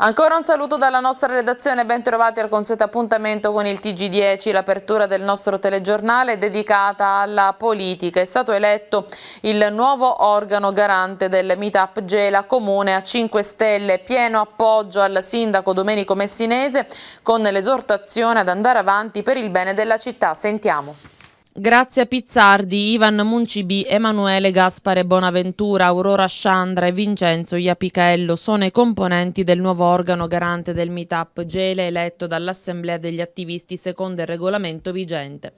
Ancora un saluto dalla nostra redazione, bentrovati al consueto appuntamento con il TG10, l'apertura del nostro telegiornale dedicata alla politica. È stato eletto il nuovo organo garante del Meetup Gela Comune a 5 Stelle, pieno appoggio al sindaco Domenico Messinese con l'esortazione ad andare avanti per il bene della città. Sentiamo. Grazie a Pizzardi, Ivan Muncibi, Emanuele Gaspare Bonaventura, Aurora Sciandra e Vincenzo Iapicaello sono i componenti del nuovo organo garante del Meetup Gele eletto dall'Assemblea degli attivisti secondo il regolamento vigente.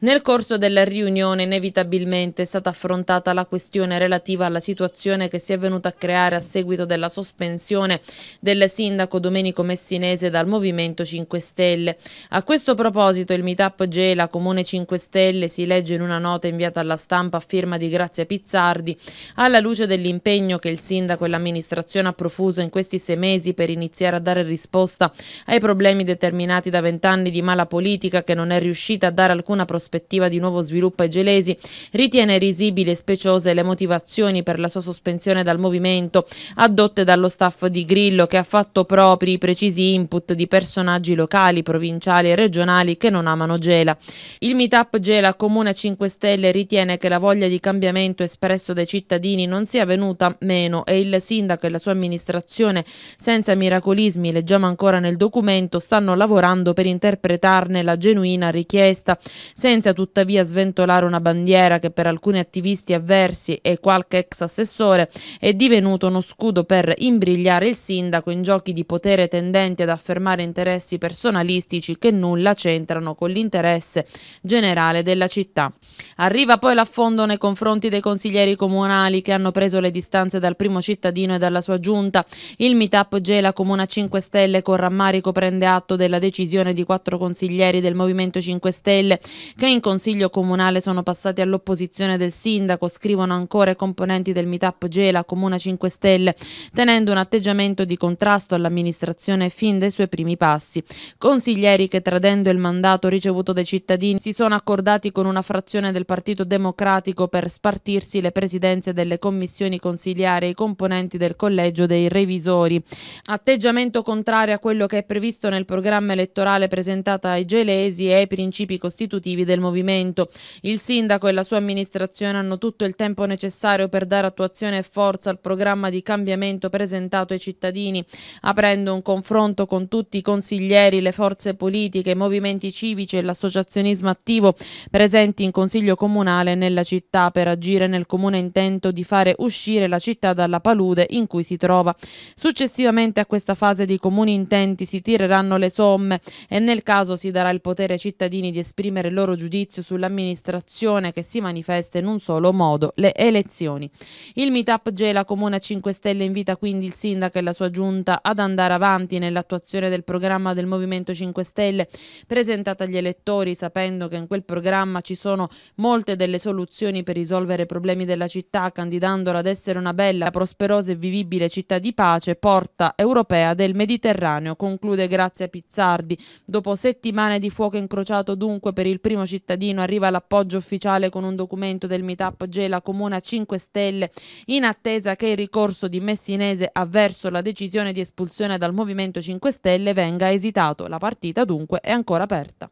Nel corso della riunione inevitabilmente è stata affrontata la questione relativa alla situazione che si è venuta a creare a seguito della sospensione del sindaco Domenico Messinese dal Movimento 5 Stelle. A questo proposito il Meetup Gela Comune 5 Stelle Stelle si legge in una nota inviata alla stampa a firma di Grazia Pizzardi, alla luce dell'impegno che il sindaco e l'amministrazione ha profuso in questi sei mesi per iniziare a dare risposta ai problemi determinati da vent'anni di mala politica che non è riuscita a dare alcuna prospettiva di nuovo sviluppo ai gelesi, ritiene risibili e speciose le motivazioni per la sua sospensione dal movimento adotte dallo staff di Grillo che ha fatto propri i precisi input di personaggi locali, provinciali e regionali che non amano Gela. Il meetup Gela la Comune 5 Stelle ritiene che la voglia di cambiamento espresso dai cittadini non sia venuta meno e il sindaco e la sua amministrazione, senza miracolismi, leggiamo ancora nel documento, stanno lavorando per interpretarne la genuina richiesta, senza tuttavia sventolare una bandiera che per alcuni attivisti avversi e qualche ex assessore è divenuto uno scudo per imbrigliare il sindaco in giochi di potere tendenti ad affermare interessi personalistici che nulla c'entrano con l'interesse generale della della città. Arriva poi l'affondo nei confronti dei consiglieri comunali che hanno preso le distanze dal primo cittadino e dalla sua giunta. Il meetup Gela Comuna 5 Stelle con rammarico prende atto della decisione di quattro consiglieri del Movimento 5 Stelle che in consiglio comunale sono passati all'opposizione del sindaco, scrivono ancora i componenti del meetup Gela Comuna 5 Stelle, tenendo un atteggiamento di contrasto all'amministrazione fin dai suoi primi passi. Consiglieri che tradendo il mandato ricevuto dai cittadini si sono accordati alleati con una frazione del Partito Democratico per spartirsi le presidenze delle commissioni consiliari e i componenti del collegio dei revisori. Atteggiamento contrario a quello che è previsto nel programma elettorale presentato ai gelesi e ai principi costitutivi del movimento. Il sindaco e la sua amministrazione hanno tutto il tempo necessario per dare attuazione e forza al programma di cambiamento presentato ai cittadini, aprendo un confronto con tutti i consiglieri, le forze politiche, i movimenti civici e l'associazionismo attivo presenti in Consiglio Comunale nella città per agire nel comune intento di fare uscire la città dalla palude in cui si trova. Successivamente a questa fase di comuni intenti si tireranno le somme e nel caso si darà il potere ai cittadini di esprimere il loro giudizio sull'amministrazione che si manifesta in un solo modo, le elezioni. Il Meetup Gela Comune 5 Stelle invita quindi il sindaco e la sua giunta ad andare avanti nell'attuazione del programma del Movimento 5 Stelle presentato agli elettori sapendo che in quel programma programma ci sono molte delle soluzioni per risolvere i problemi della città, candidandola ad essere una bella, prosperosa e vivibile città di pace, porta europea del Mediterraneo, conclude Grazia Pizzardi. Dopo settimane di fuoco incrociato dunque per il primo cittadino arriva l'appoggio ufficiale con un documento del Meetup Gela Comune a 5 Stelle in attesa che il ricorso di Messinese avverso la decisione di espulsione dal Movimento 5 Stelle venga esitato. La partita dunque è ancora aperta.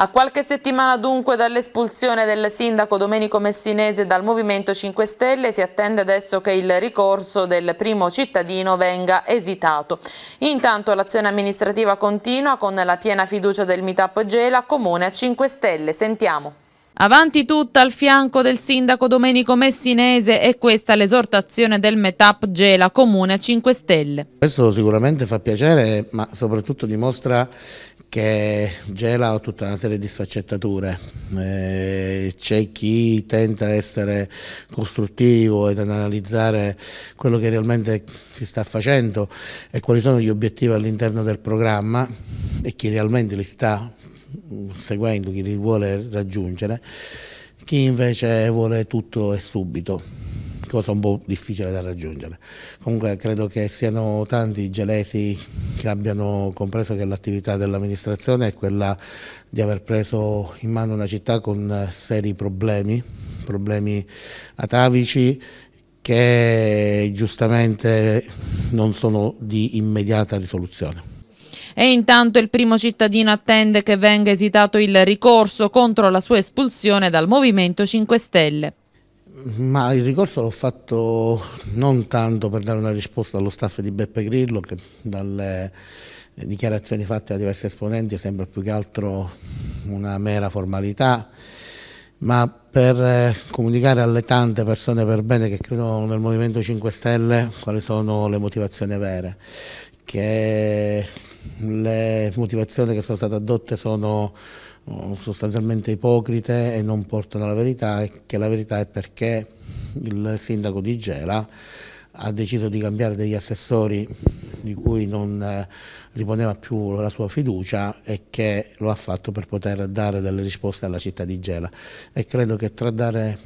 A qualche settimana dunque dall'espulsione del sindaco Domenico Messinese dal Movimento 5 Stelle si attende adesso che il ricorso del primo cittadino venga esitato. Intanto l'azione amministrativa continua con la piena fiducia del Mitap Gela, Comune a 5 Stelle. Sentiamo. Avanti tutta al fianco del sindaco Domenico Messinese e questa l'esortazione del METAP Gela Comune 5 Stelle. Questo sicuramente fa piacere ma soprattutto dimostra che Gela ha tutta una serie di sfaccettature, eh, c'è chi tenta di essere costruttivo ed analizzare quello che realmente si sta facendo e quali sono gli obiettivi all'interno del programma e chi realmente li sta seguendo chi li vuole raggiungere, chi invece vuole tutto e subito, cosa un po' difficile da raggiungere. Comunque credo che siano tanti i gelesi che abbiano compreso che l'attività dell'amministrazione è quella di aver preso in mano una città con seri problemi, problemi atavici che giustamente non sono di immediata risoluzione. E intanto il primo cittadino attende che venga esitato il ricorso contro la sua espulsione dal Movimento 5 Stelle. Ma il ricorso l'ho fatto non tanto per dare una risposta allo staff di Beppe Grillo, che dalle dichiarazioni fatte da diversi esponenti sembra più che altro una mera formalità, ma per eh, comunicare alle tante persone per bene che credono nel Movimento 5 Stelle quali sono le motivazioni vere che le motivazioni che sono state adotte sono mm, sostanzialmente ipocrite e non portano alla verità e che la verità è perché il sindaco di Gela ha deciso di cambiare degli assessori di cui non eh, riponeva più la sua fiducia e che lo ha fatto per poter dare delle risposte alla città di Gela e credo che tra dare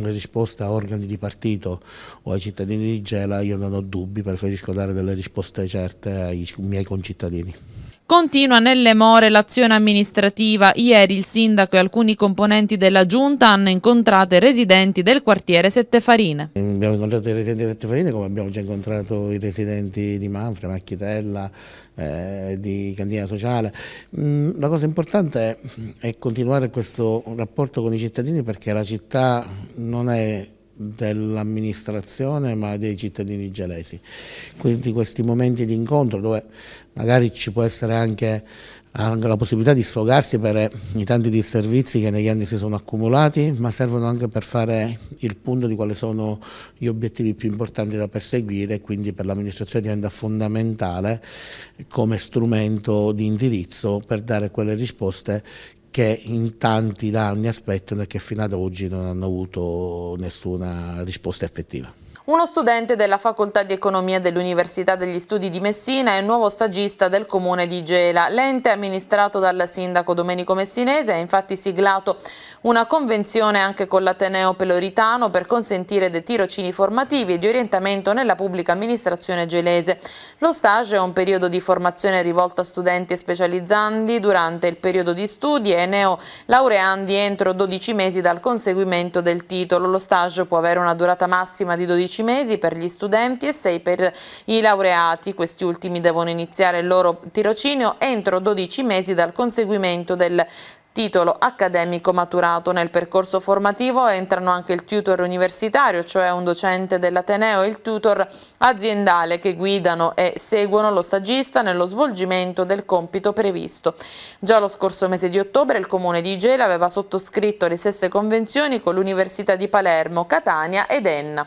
una risposta a organi di partito o ai cittadini di Gela io non ho dubbi, preferisco dare delle risposte certe ai miei concittadini. Continua nelle more l'azione amministrativa. Ieri il sindaco e alcuni componenti della giunta hanno incontrato i residenti del quartiere Settefarine. Abbiamo incontrato i residenti di Settefarine come abbiamo già incontrato i residenti di Manfre, Macchitella, eh, di Cantina Sociale. Mm, la cosa importante è, è continuare questo rapporto con i cittadini perché la città non è dell'amministrazione ma dei cittadini gelesi. Quindi questi momenti di incontro dove magari ci può essere anche, anche la possibilità di sfogarsi per eh, i tanti disservizi che negli anni si sono accumulati, ma servono anche per fare il punto di quali sono gli obiettivi più importanti da perseguire e quindi per l'amministrazione diventa fondamentale come strumento di indirizzo per dare quelle risposte che in tanti danni aspettano e che fino ad oggi non hanno avuto nessuna risposta effettiva uno studente della Facoltà di Economia dell'Università degli Studi di Messina e nuovo stagista del comune di Gela. L'ente amministrato dal sindaco Domenico Messinese ha infatti siglato una convenzione anche con l'Ateneo Peloritano per consentire dei tirocini formativi e di orientamento nella pubblica amministrazione gelese. Lo stage è un periodo di formazione rivolto a studenti e specializzandi durante il periodo di studi e neolaureandi entro 12 mesi dal conseguimento del titolo. Lo stage può avere una durata massima di 12 12 mesi per gli studenti e 6 per i laureati. Questi ultimi devono iniziare il loro tirocinio entro 12 mesi dal conseguimento del titolo accademico maturato. Nel percorso formativo entrano anche il tutor universitario, cioè un docente dell'Ateneo e il tutor aziendale che guidano e seguono lo stagista nello svolgimento del compito previsto. Già lo scorso mese di ottobre il comune di Gela aveva sottoscritto le stesse convenzioni con l'Università di Palermo, Catania ed Enna.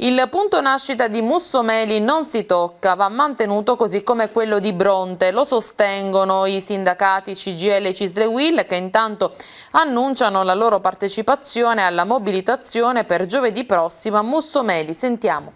Il punto nascita di Mussomeli non si tocca, va mantenuto così come quello di Bronte. Lo sostengono i sindacati CGL e Cislewill che intanto annunciano la loro partecipazione alla mobilitazione per giovedì prossimo a Mussomeli. Sentiamo.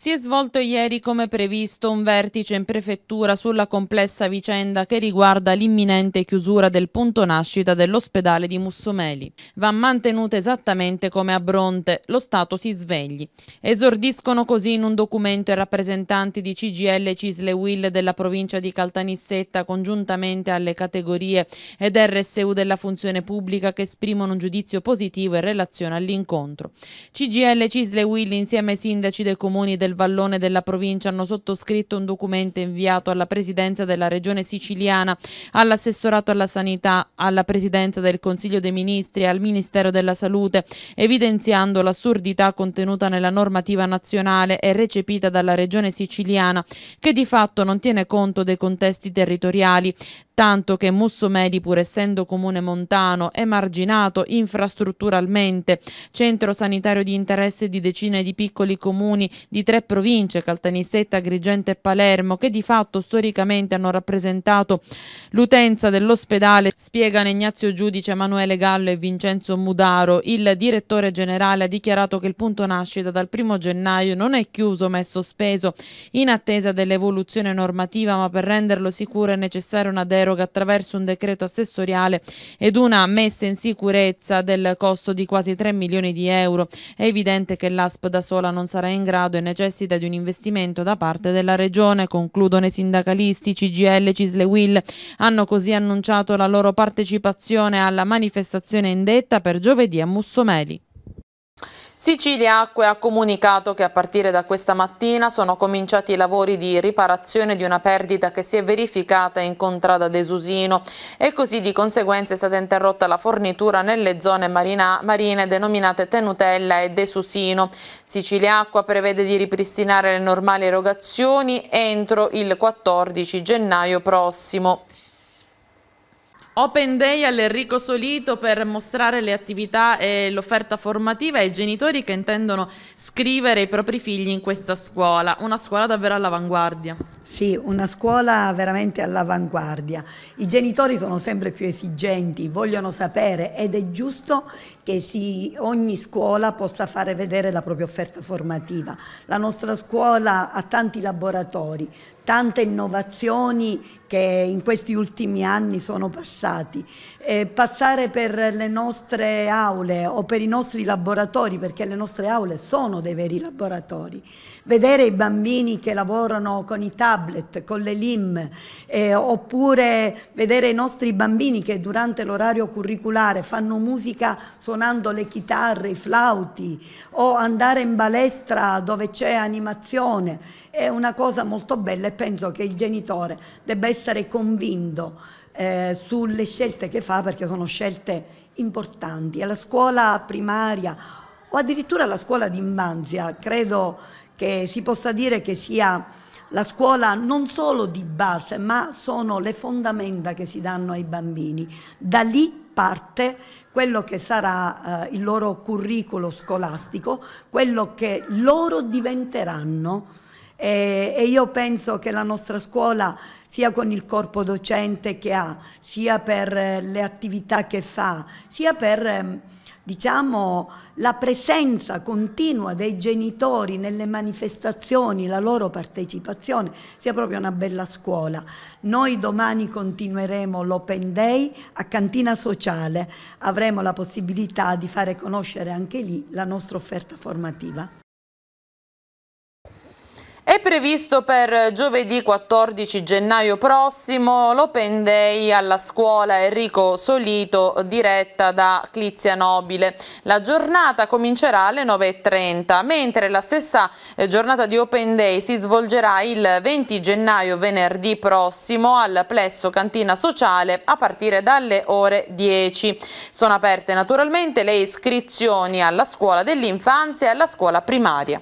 Si è svolto ieri come previsto un vertice in prefettura sulla complessa vicenda che riguarda l'imminente chiusura del punto nascita dell'ospedale di Mussomeli. Va mantenuta esattamente come a Bronte, lo Stato si svegli. Esordiscono così in un documento i rappresentanti di CGL Cisle Will della provincia di Caltanissetta congiuntamente alle categorie ed RSU della funzione pubblica che esprimono un giudizio positivo in relazione all'incontro. CGL Cisle Will insieme ai sindaci dei comuni del del Vallone della provincia hanno sottoscritto un documento inviato alla presidenza della regione siciliana, all'assessorato alla sanità, alla presidenza del Consiglio dei Ministri e al Ministero della Salute, evidenziando l'assurdità contenuta nella normativa nazionale e recepita dalla regione siciliana, che di fatto non tiene conto dei contesti territoriali, tanto che Mussomeli, pur essendo comune montano, è marginato infrastrutturalmente, centro sanitario di interesse di decine di piccoli comuni di tre province, Caltanissetta, Agrigente e Palermo, che di fatto storicamente hanno rappresentato l'utenza dell'ospedale, spiegano Ignazio Giudice, Emanuele Gallo e Vincenzo Mudaro. Il direttore generale ha dichiarato che il punto nascita dal 1 gennaio non è chiuso ma è sospeso in attesa dell'evoluzione normativa, ma per renderlo sicuro è necessario una deroga eroga attraverso un decreto assessoriale ed una messa in sicurezza del costo di quasi 3 milioni di euro. È evidente che l'ASP da sola non sarà in grado e necessita di un investimento da parte della Regione, concludono i sindacalisti, CGL, Cisle Will, hanno così annunciato la loro partecipazione alla manifestazione indetta per giovedì a Mussomeli. Sicilia Acque ha comunicato che a partire da questa mattina sono cominciati i lavori di riparazione di una perdita che si è verificata in contrada Desusino e così di conseguenza è stata interrotta la fornitura nelle zone marina, marine denominate Tenutella e Desusino. Sicilia Acqua prevede di ripristinare le normali erogazioni entro il 14 gennaio prossimo. Open Day all'Enrico Solito per mostrare le attività e l'offerta formativa ai genitori che intendono scrivere i propri figli in questa scuola, una scuola davvero all'avanguardia. Sì, una scuola veramente all'avanguardia. I genitori sono sempre più esigenti, vogliono sapere ed è giusto che si, ogni scuola possa fare vedere la propria offerta formativa. La nostra scuola ha tanti laboratori, tante innovazioni che in questi ultimi anni sono passate passati, eh, passare per le nostre aule o per i nostri laboratori, perché le nostre aule sono dei veri laboratori, vedere i bambini che lavorano con i tablet, con le LIM, eh, oppure vedere i nostri bambini che durante l'orario curriculare fanno musica suonando le chitarre, i flauti, o andare in balestra dove c'è animazione è una cosa molto bella e penso che il genitore debba essere convinto eh, sulle scelte che fa perché sono scelte importanti. Alla scuola primaria o addirittura alla scuola d'infanzia credo che si possa dire che sia la scuola non solo di base, ma sono le fondamenta che si danno ai bambini. Da lì parte quello che sarà eh, il loro curriculum scolastico, quello che loro diventeranno e, e io penso che la nostra scuola, sia con il corpo docente che ha, sia per eh, le attività che fa, sia per ehm, diciamo, la presenza continua dei genitori nelle manifestazioni, la loro partecipazione, sia proprio una bella scuola. Noi domani continueremo l'Open Day a Cantina Sociale, avremo la possibilità di fare conoscere anche lì la nostra offerta formativa. È previsto per giovedì 14 gennaio prossimo l'Open Day alla scuola Enrico Solito diretta da Clizia Nobile. La giornata comincerà alle 9.30, mentre la stessa eh, giornata di Open Day si svolgerà il 20 gennaio venerdì prossimo al plesso Cantina Sociale a partire dalle ore 10. Sono aperte naturalmente le iscrizioni alla scuola dell'infanzia e alla scuola primaria.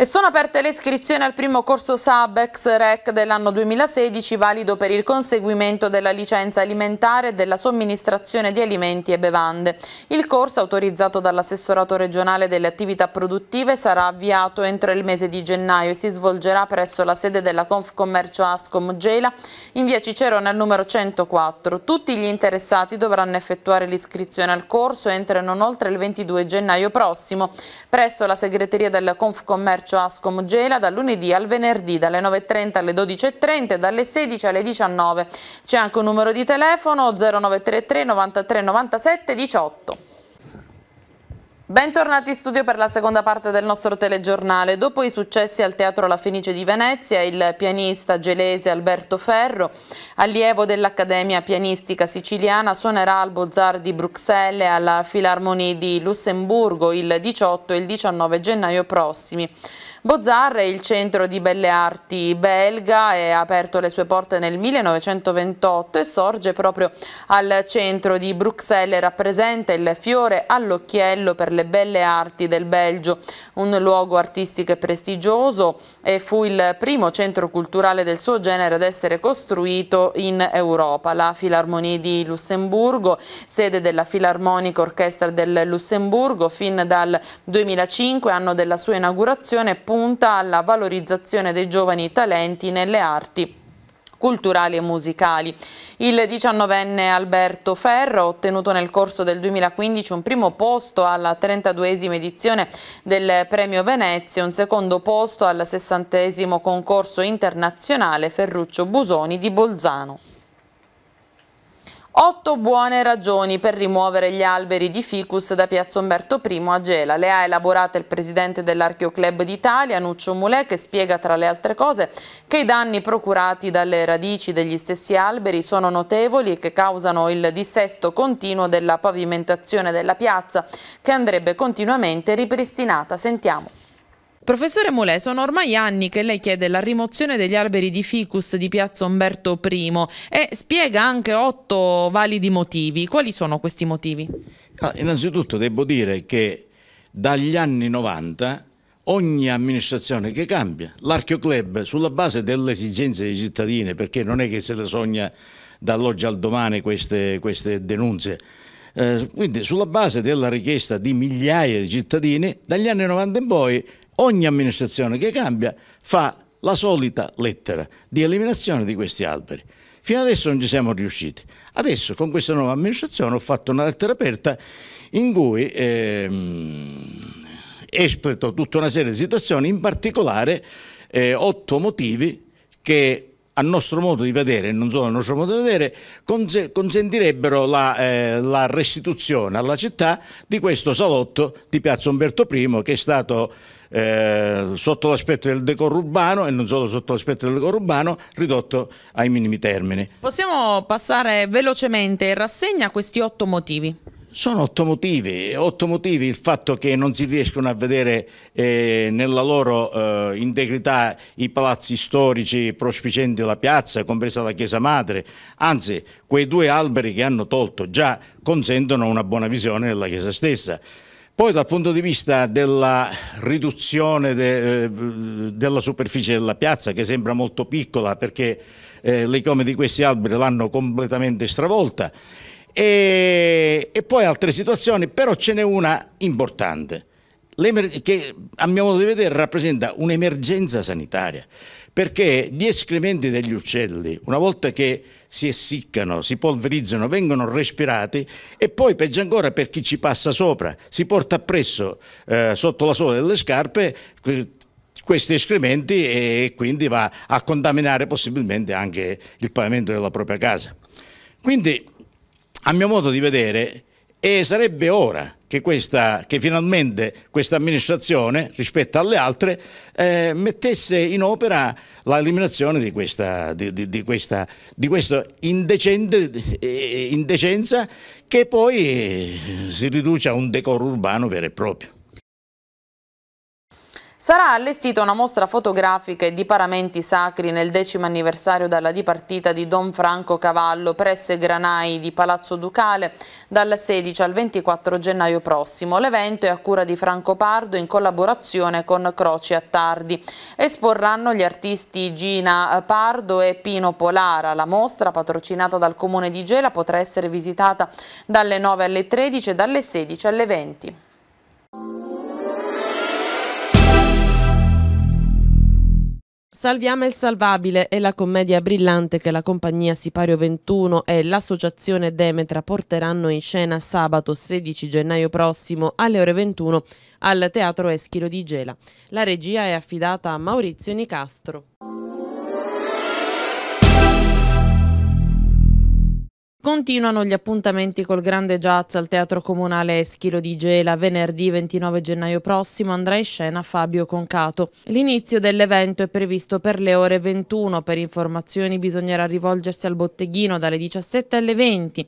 E sono aperte le iscrizioni al primo corso SABEX REC dell'anno 2016 valido per il conseguimento della licenza alimentare e della somministrazione di alimenti e bevande. Il corso, autorizzato dall'assessorato regionale delle attività produttive, sarà avviato entro il mese di gennaio e si svolgerà presso la sede della Confcommercio Ascom Gela in via Cicerone al numero 104. Tutti gli interessati dovranno effettuare l'iscrizione al corso entro e non oltre il 22 gennaio prossimo presso la segreteria della Confcommercio commercio Ascom Gela dal lunedì al venerdì, dalle 9.30 alle 12.30 e dalle 16 alle 19. C'è anche un numero di telefono 0933 93 97 18. Bentornati in studio per la seconda parte del nostro telegiornale. Dopo i successi al Teatro La Fenice di Venezia, il pianista gelese Alberto Ferro, allievo dell'Accademia Pianistica Siciliana, suonerà al Bozar di Bruxelles e alla Filarmonie di Lussemburgo il 18 e il 19 gennaio prossimi è il centro di belle arti belga, è aperto le sue porte nel 1928 e sorge proprio al centro di Bruxelles, rappresenta il fiore all'occhiello per le belle arti del Belgio, un luogo artistico e prestigioso e fu il primo centro culturale del suo genere ad essere costruito in Europa. La Filarmonia di Lussemburgo, sede della Filarmonica Orchestra del Lussemburgo, fin dal 2005, anno della sua inaugurazione, punta alla valorizzazione dei giovani talenti nelle arti culturali e musicali. Il diciannovenne Alberto Ferro ha ottenuto nel corso del 2015 un primo posto alla 32esima edizione del Premio Venezia un secondo posto al 60esimo concorso internazionale Ferruccio Busoni di Bolzano. Otto buone ragioni per rimuovere gli alberi di ficus da Piazza Umberto I a Gela. Le ha elaborate il presidente dell'Archeoclub d'Italia, Nuccio Mulè, che spiega tra le altre cose che i danni procurati dalle radici degli stessi alberi sono notevoli e che causano il dissesto continuo della pavimentazione della piazza, che andrebbe continuamente ripristinata. Sentiamo. Professore Mulè, sono ormai anni che lei chiede la rimozione degli alberi di ficus di piazza Umberto I e spiega anche otto validi motivi. Quali sono questi motivi? Ah, innanzitutto devo dire che dagli anni 90 ogni amministrazione che cambia, l'Archeo Club sulla base delle esigenze dei cittadini, perché non è che se le sogna dall'oggi al domani queste, queste denunce, eh, quindi sulla base della richiesta di migliaia di cittadini, dagli anni 90 in poi ogni amministrazione che cambia fa la solita lettera di eliminazione di questi alberi. Fino adesso non ci siamo riusciti. Adesso con questa nuova amministrazione ho fatto una lettera aperta in cui ehm, espresso tutta una serie di situazioni, in particolare eh, otto motivi che a nostro modo di vedere, non solo a nostro modo di vedere, cons consentirebbero la, eh, la, restituzione alla città di questo salotto di Piazza Umberto I che è stato eh, sotto l'aspetto del decoro urbano e non solo sotto l'aspetto del decoro urbano ridotto ai minimi termini. Possiamo passare velocemente in rassegna questi otto motivi. Sono otto motivi, otto motivi il fatto che non si riescono a vedere eh, nella loro eh, integrità i palazzi storici prospicenti la piazza, compresa la Chiesa Madre, anzi quei due alberi che hanno tolto già consentono una buona visione della Chiesa stessa. Poi dal punto di vista della riduzione de, eh, della superficie della piazza che sembra molto piccola perché eh, le come di questi alberi l'hanno completamente stravolta e, e poi altre situazioni, però ce n'è una importante che a mio modo di vedere rappresenta un'emergenza sanitaria, perché gli escrementi degli uccelli, una volta che si essiccano, si polverizzano, vengono respirati e poi, peggio ancora, per chi ci passa sopra, si porta appresso eh, sotto la sola delle scarpe questi escrementi e quindi va a contaminare possibilmente anche il pavimento della propria casa. Quindi a mio modo di vedere, e sarebbe ora che, questa, che finalmente questa amministrazione, rispetto alle altre, eh, mettesse in opera l'eliminazione di, di, di, questa, di questa indecente, eh, indecenza che poi eh, si riduce a un decoro urbano vero e proprio. Sarà allestita una mostra fotografica e di paramenti sacri nel decimo anniversario dalla dipartita di Don Franco Cavallo presso i granai di Palazzo Ducale dal 16 al 24 gennaio prossimo. L'evento è a cura di Franco Pardo in collaborazione con Croci Attardi. Esporranno gli artisti Gina Pardo e Pino Polara. La mostra, patrocinata dal Comune di Gela, potrà essere visitata dalle 9 alle 13 e dalle 16 alle 20. Salviamo il salvabile è la commedia brillante che la compagnia Sipario 21 e l'associazione Demetra porteranno in scena sabato 16 gennaio prossimo alle ore 21 al Teatro Eschilo di Gela. La regia è affidata a Maurizio Nicastro. Continuano gli appuntamenti col grande jazz al Teatro Comunale Eschilo di Gela. Venerdì 29 gennaio prossimo andrà in scena Fabio Concato. L'inizio dell'evento è previsto per le ore 21. Per informazioni bisognerà rivolgersi al botteghino dalle 17 alle 20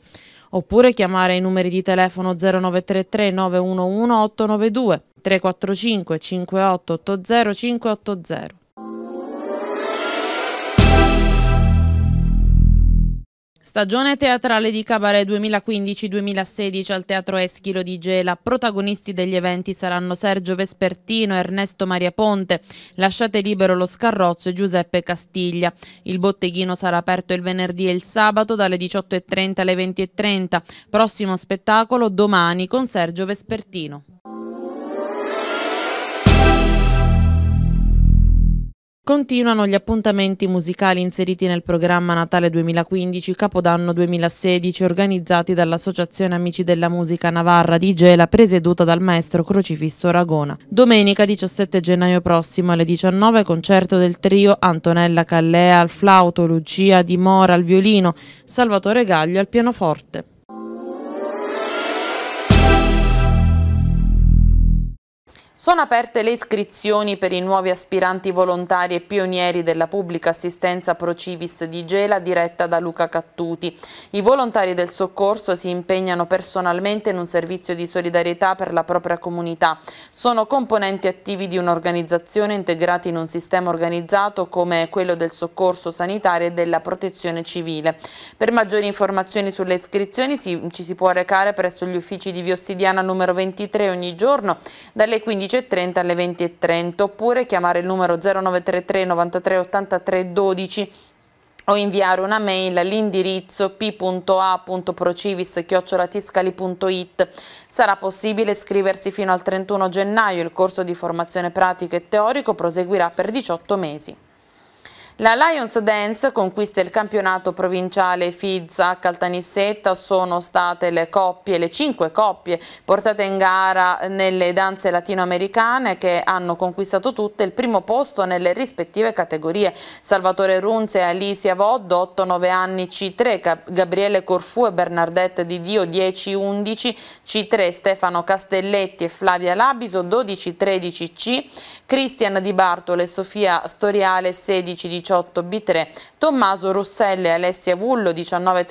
oppure chiamare i numeri di telefono 0933 911 892 345 5880 580. Stagione teatrale di Cabaret 2015-2016 al Teatro Eschilo di Gela. Protagonisti degli eventi saranno Sergio Vespertino, Ernesto Maria Ponte, Lasciate libero lo scarrozzo e Giuseppe Castiglia. Il botteghino sarà aperto il venerdì e il sabato dalle 18.30 alle 20.30. Prossimo spettacolo domani con Sergio Vespertino. Continuano gli appuntamenti musicali inseriti nel programma Natale 2015 Capodanno 2016 organizzati dall'Associazione Amici della Musica Navarra di Gela presieduta dal maestro Crocifisso Aragona. Domenica 17 gennaio prossimo alle 19 concerto del trio Antonella Callea al flauto, Lucia Di Mora al violino, Salvatore Gaglio al pianoforte. Sono aperte le iscrizioni per i nuovi aspiranti volontari e pionieri della pubblica assistenza Procivis di Gela diretta da Luca Cattuti. I volontari del soccorso si impegnano personalmente in un servizio di solidarietà per la propria comunità. Sono componenti attivi di un'organizzazione integrati in un sistema organizzato come quello del soccorso sanitario e della protezione civile. Per maggiori informazioni sulle iscrizioni ci si può recare presso gli uffici di Viossidiana numero 23 ogni giorno dalle 15 15.30 alle 20.30 oppure chiamare il numero 0933 93 83 12 o inviare una mail all'indirizzo p.a.procivis.it. Sarà possibile iscriversi fino al 31 gennaio, il corso di formazione pratica e teorico proseguirà per 18 mesi. La Lions Dance conquista il campionato provinciale FIZ a Caltanissetta, sono state le coppie, le cinque coppie portate in gara nelle danze latinoamericane che hanno conquistato tutte il primo posto nelle rispettive categorie. Salvatore Runze e Alicia Voddo, 8-9 anni C3, Gabriele Corfu e Bernardette Di Dio, 10-11 C3, Stefano Castelletti e Flavia Labiso, 12-13 C, Cristian Di Bartolo e Sofia Storiale, 16-18 18 B3 Tommaso Rosselli e Alessia Vullo 19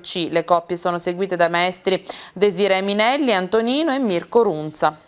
C. Le coppie sono seguite da maestri Desiree Minelli, Antonino e Mirko Runza.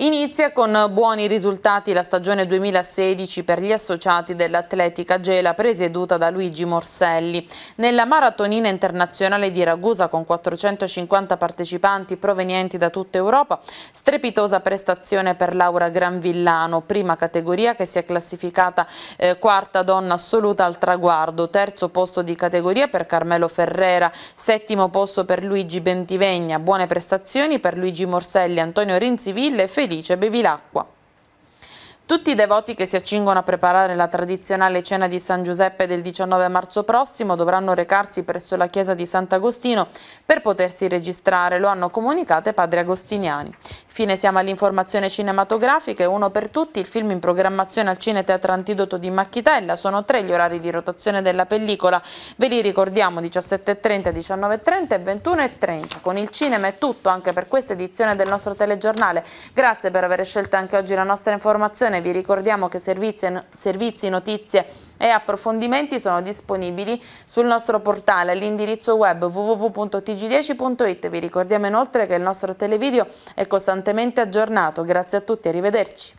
Inizia con buoni risultati la stagione 2016 per gli associati dell'Atletica Gela presieduta da Luigi Morselli. Nella maratonina internazionale di Ragusa con 450 partecipanti provenienti da tutta Europa, strepitosa prestazione per Laura Granvillano, prima categoria che si è classificata eh, quarta donna assoluta al traguardo, terzo posto di categoria per Carmelo Ferrera, settimo posto per Luigi Bentivegna, buone prestazioni per Luigi Morselli, Antonio Rinziville e Federico dice bevi l'acqua. Tutti i devoti che si accingono a preparare la tradizionale cena di San Giuseppe del 19 marzo prossimo dovranno recarsi presso la chiesa di Sant'Agostino per potersi registrare, lo hanno comunicato i padri agostiniani. Infine siamo all'informazione cinematografica e uno per tutti, il film in programmazione al Cine Teatro Antidoto di Macchitella, sono tre gli orari di rotazione della pellicola, ve li ricordiamo 17.30, 19.30 e 21.30. Con il cinema è tutto anche per questa edizione del nostro telegiornale, grazie per aver scelto anche oggi la nostra informazione, vi ricordiamo che servizi, servizi notizie e approfondimenti sono disponibili sul nostro portale all'indirizzo web www.tg10.it. Vi ricordiamo inoltre che il nostro televideo è costantemente aggiornato. Grazie a tutti, arrivederci.